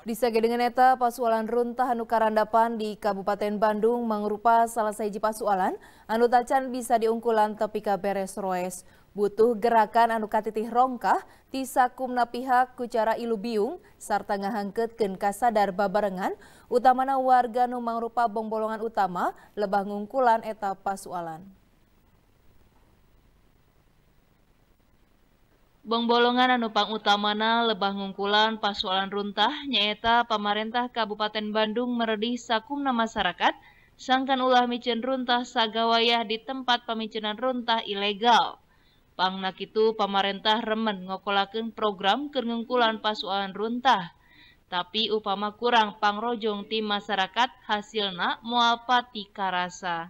Di dengan eta Pasualan Runtah karandapan di Kabupaten Bandung mengrupa salah seji pasualan, anu tacan bisa diungkulan tapi beres roes. Butuh gerakan anu katitih rongkah, tisakumna pihak kucara ilu biung, sarta ngahangketken kasadar babarengan, utamana warga nu mangrupa bongbolongan utama, lebah ngungkulan eta pasualan. Bong bolongan anu pangutamana lebah ngungkulan pasualan runtah nyaeta pamarentah Kabupaten Bandung meredih sakumna masyarakat sangkan ulah micin runtah sagawayah di tempat pemicinan runtah ilegal. Pangnak itu pamarentah remen ngokolakeun program kengungkulan pasualan runtah. Tapi upama kurang pangrojong tim masyarakat hasilna moal pati karasa.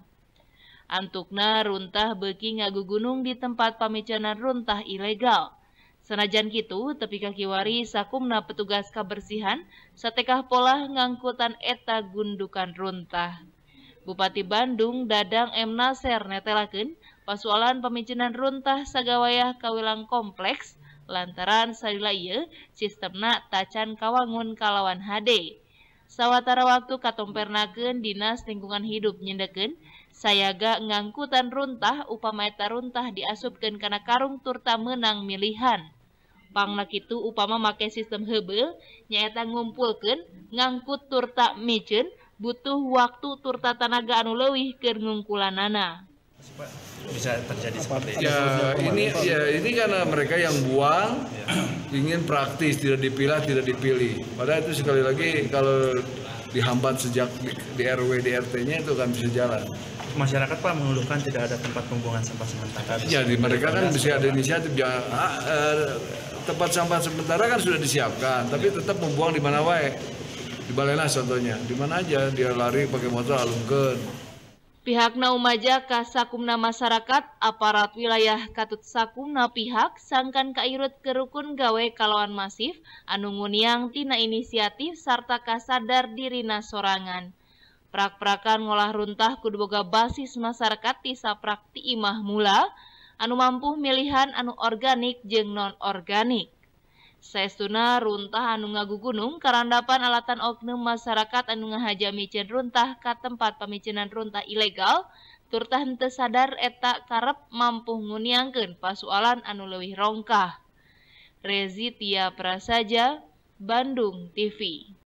Antukna runtah beki ngagu gunung di tempat pemicunan runtah ilegal. Senajan gitu, tepi kaki wari sakumna petugas kabersihan, satekah pola ngangkutan eta gundukan runtah. Bupati Bandung Dadang M. Nasir netelakeun pasualan pemicinan runtah sagawayah kawilang kompleks lantaran sadila ieu sistemna tacan kawangun kalawan HD. Sawatara waktu katompernakeun dinas lingkungan hidup saya sayaga ngangkutan runtah upama eta runtah diasupkan karena karung turta menang milihan pangna itu upama make sistem hebel nyaeta ngumpulkan ngangkut turta mijen butuh waktu turta tanaga anu leuwih ke ngungkulanana bisa terjadi seperti ini. Ya, ini ya ini karena mereka yang buang ingin praktis tidak dipilah tidak dipilih. Padahal itu sekali lagi kalau dihambat sejak di, di RW di RT-nya itu kan bisa jalan masyarakat Pak mengeluhkan tidak ada tempat pembuangan sampah sementara. Ya, di mereka kan bisa ada inisiatif ya. Ah, eh, tempat sampah sementara kan sudah disiapkan, tapi tetap membuang di mana wae. Di Balena contohnya, di mana aja dia lari pakai motor alungkeun. Pihak Naumaja Kasakumna Masyarakat, aparat wilayah Katut Sakumna pihak, sangkan kairut kerukun gawe kalauan masif, anungun yang tina inisiatif, serta kasadar dirina sorangan. Praprakkan molah runtah kudu Boga basis masyarakat tisaprakti imah mula, Anu mampu milihan anu organik jeng non-organik. Seestuna Runtah anu ngagu Gunung karandapan Alatan oknum Masarak anu ngaha Jamicen runtah ka tempat pemicenan runtah ilegal, turtante sadar etak karep mampunguianken pasalan anu lewih rongkah. Reziitiia Prasaja Bandung TV.